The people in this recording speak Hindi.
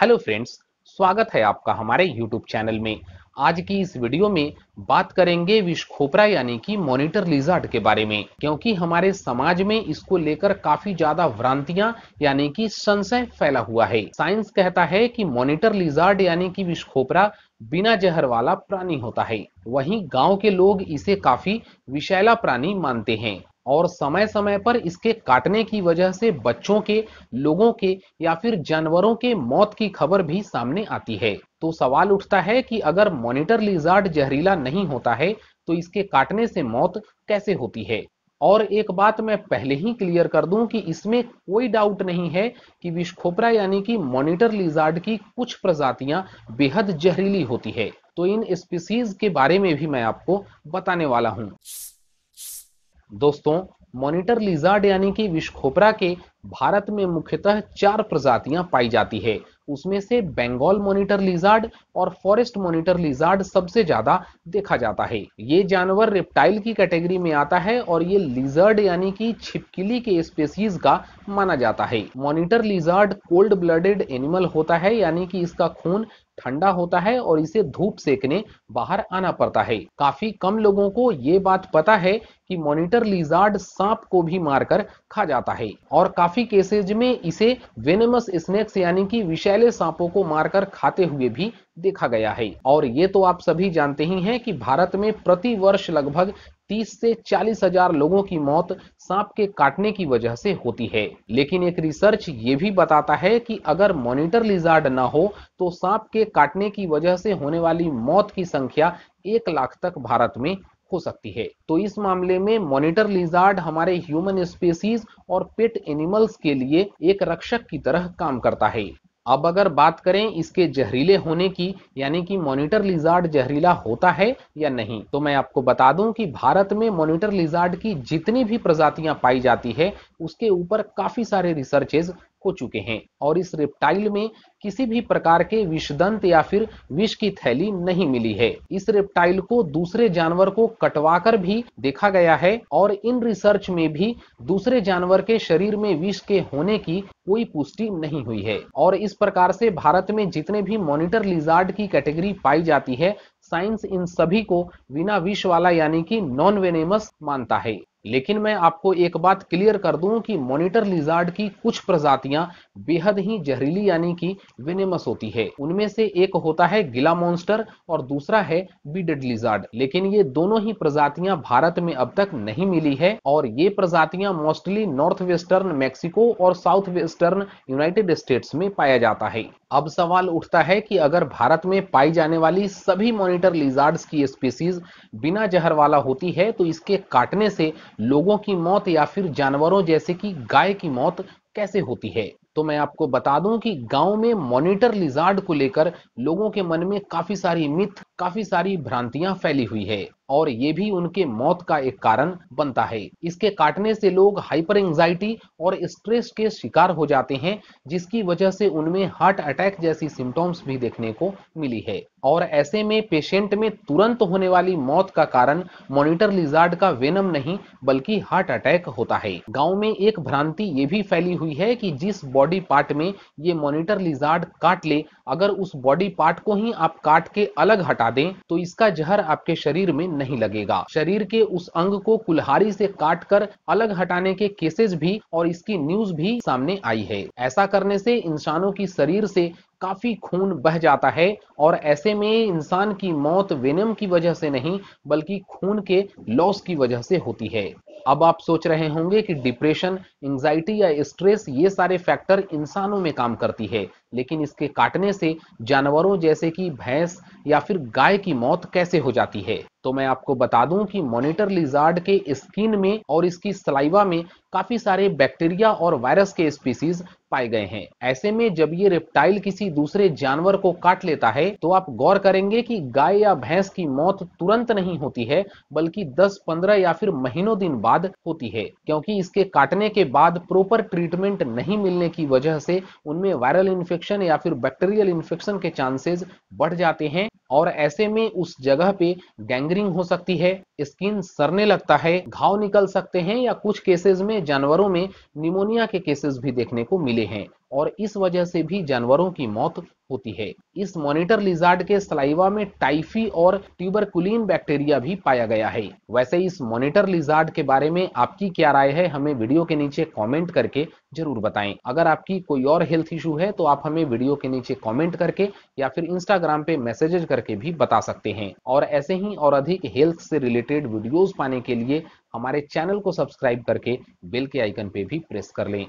हेलो फ्रेंड्स स्वागत है आपका हमारे यूट्यूब चैनल में आज की इस वीडियो में बात करेंगे खोपरा यानी कि मॉनिटर लिजार्ड के बारे में क्योंकि हमारे समाज में इसको लेकर काफी ज्यादा भ्रांतियां यानी कि संशय फैला हुआ है साइंस कहता है कि मॉनिटर लिजार्ड यानी कि खोपरा बिना जहर वाला प्राणी होता है वहीं गांव के लोग इसे काफी विषैला प्राणी मानते हैं और समय समय पर इसके काटने की वजह से बच्चों के लोगों के या फिर जानवरों के मौत की खबर भी सामने आती है तो सवाल उठता है कि अगर मॉनिटर लिजार्ड जहरीला नहीं होता है तो इसके काटने से मौत कैसे होती है और एक बात मैं पहले ही क्लियर कर दूं कि इसमें कोई डाउट नहीं है कि विषखोपरा यानी कि मॉनिटर लिजार्ड की कुछ प्रजातियां बेहद जहरीली होती है तो इन स्पीसीज के बारे में भी मैं आपको बताने वाला हूं दोस्तों मोनिटर लिजार्ड यानी कि खोपरा के भारत में मुख्यतः चार प्रजातियां पाई जाती है उसमें से बंगाल मोनिटर लिजार्ड और फॉरेस्ट मॉनिटर लिजार्ड सबसे ज्यादा देखा जाता है ये जानवर रेप्टाइल की कैटेगरी में आता है और ये लिजर्ड यानी कि छिपकली के स्पेसीज का माना जाता है monitor lizard cold blooded animal होता है यानी कि इसका खून ठंडा होता है और इसे धूप सेकने बाहर आना पड़ता है काफी कम लोगों को ये बात पता है कि मॉनिटर लिजार्ड सांप को भी मारकर खा जाता है और काफी केसेज में इसे वेनेमस स्नेक्स यानी कि विषैले सांपों को मारकर खाते हुए भी देखा गया है और ये तो आप सभी जानते ही हैं कि भारत में प्रति वर्ष लगभग 30 से चालीस हजार लोगों की मौत सांप के काटने की वजह से होती है लेकिन एक रिसर्च ये भी बताता है कि अगर मॉनिटर लिजार्ड ना हो तो सांप के काटने की वजह से होने वाली मौत की संख्या एक लाख तक भारत में हो सकती है तो इस मामले में मॉनिटर लिजार्ड हमारे ह्यूमन स्पेसीज और पेट एनिमल्स के लिए एक रक्षक की तरह काम करता है अब अगर बात करें इसके जहरीले होने की यानी कि मॉनिटर लिजार्ड जहरीला होता है या नहीं तो मैं आपको बता दूं कि भारत में मॉनिटर लिजार्ड की जितनी भी प्रजातियां पाई जाती है उसके ऊपर काफी सारे रिसर्चेज हो चुके हैं और इस रेप्टाइल में किसी भी प्रकार के विषदंत या फिर विष की थैली नहीं मिली है इस रेप्टाइल को दूसरे जानवर को कटवाकर भी देखा गया है और इन रिसर्च में भी दूसरे जानवर के शरीर में विष के होने की कोई पुष्टि नहीं हुई है और इस प्रकार से भारत में जितने भी मॉनिटर लिजार्ड की कैटेगरी पाई जाती है साइंस इन सभी को बिना विष वाला यानी कि नॉन वेनेमस मानता है लेकिन मैं आपको एक बात क्लियर कर दूं कि मॉनिटर लिजार्ड की कुछ प्रजातियां बेहद ही जहरीली यानी कि विनेमस होती है उनमें से एक होता है गिला मॉन्स्टर और दूसरा है बीडेड लिजार्ड लेकिन ये दोनों ही प्रजातियां भारत में अब तक नहीं मिली है और ये प्रजातियां मोस्टली नॉर्थ वेस्टर्न मेक्सिको और साउथ वेस्टर्न यूनाइटेड स्टेट्स में पाया जाता है अब सवाल उठता है कि अगर भारत में पाई जाने वाली सभी मॉनिटर लिजार्ड्स की स्पीसीज बिना जहर वाला होती है तो इसके काटने से लोगों की मौत या फिर जानवरों जैसे कि गाय की मौत कैसे होती है तो मैं आपको बता दूं कि गांव में मॉनिटर लिजार्ड को लेकर लोगों के मन में काफी सारी मिथ काफी सारी भ्रांतियां फैली हुई है और ये भी उनके मौत का एक कारण बनता है इसके काटने से लोग हाइपर एंजाइटी और स्ट्रेस के शिकार हो जाते हैं जिसकी वजह से उनमें हार्ट अटैक जैसी सिम्टोम्स भी देखने को मिली है और ऐसे में पेशेंट में तुरंत होने वाली मौत का कारण मॉनिटर लिजार्ड का वेनम नहीं बल्कि हार्ट अटैक होता है गांव में एक भ्रांति ये भी फैली हुई है कि जिस बॉडी पार्ट में ये मॉनिटर लिजार्ड काट ले अगर उस बॉडी पार्ट को ही आप काट के अलग हटा दें तो इसका जहर आपके शरीर में नहीं लगेगा शरीर के उस अंग को कुल्हारी से काटकर अलग हटाने के केसेस भी और इसकी न्यूज भी सामने आई है ऐसा करने से इंसानों की शरीर से काफी खून बह जाता है और ऐसे में इंसान की मौत वेनम की वजह से नहीं बल्कि खून के लॉस की वजह से होती है अब आप सोच रहे होंगे कि डिप्रेशन एंजाइटी या स्ट्रेस ये सारे फैक्टर इंसानों में काम करती है लेकिन इसके काटने से जानवरों जैसे कि भैंस या फिर गाय की मौत कैसे हो जाती है तो मैं आपको बता दूं कि मॉनिटर लिजार्ड के स्किन में और इसकी सलाइवा में काफी सारे बैक्टीरिया और वायरस के स्पीसीज पाए गए हैं ऐसे में जब ये रेप्टाइल किसी दूसरे जानवर को काट लेता है तो आप गौर करेंगे कि गाय या भैंस की मौत तुरंत नहीं होती है बल्कि 10, 15 या फिर महीनों दिन बाद होती है क्योंकि इसके काटने के बाद प्रॉपर ट्रीटमेंट नहीं मिलने की वजह से उनमें वायरल इन्फेक्शन या फिर बैक्टीरियल इन्फेक्शन के चांसेज बढ़ जाते हैं और ऐसे में उस जगह पे गैंगरिंग हो सकती है स्किन सरने लगता है घाव निकल सकते हैं या कुछ केसेस में जानवरों में निमोनिया के केसेस भी देखने को मिले जहरीले हैं और इस वजह से भी जानवरों की मौत होती है इस मॉनिटर लिजार्ड के सलाइवा में टाइफी और ट्यूबरकुलीन बैक्टीरिया भी पाया गया है वैसे इस मॉनिटर लिजार्ड के बारे में आपकी क्या राय है हमें वीडियो के नीचे कमेंट करके जरूर बताएं अगर आपकी कोई और हेल्थ इशू है तो आप हमें वीडियो के नीचे कमेंट करके या फिर इंस्टाग्राम पे मैसेजेज करके भी बता सकते हैं और ऐसे ही और अधिक हेल्थ से रिलेटेड वीडियोज पाने के लिए हमारे चैनल को सब्सक्राइब करके बेल के आइकन पे भी प्रेस कर लें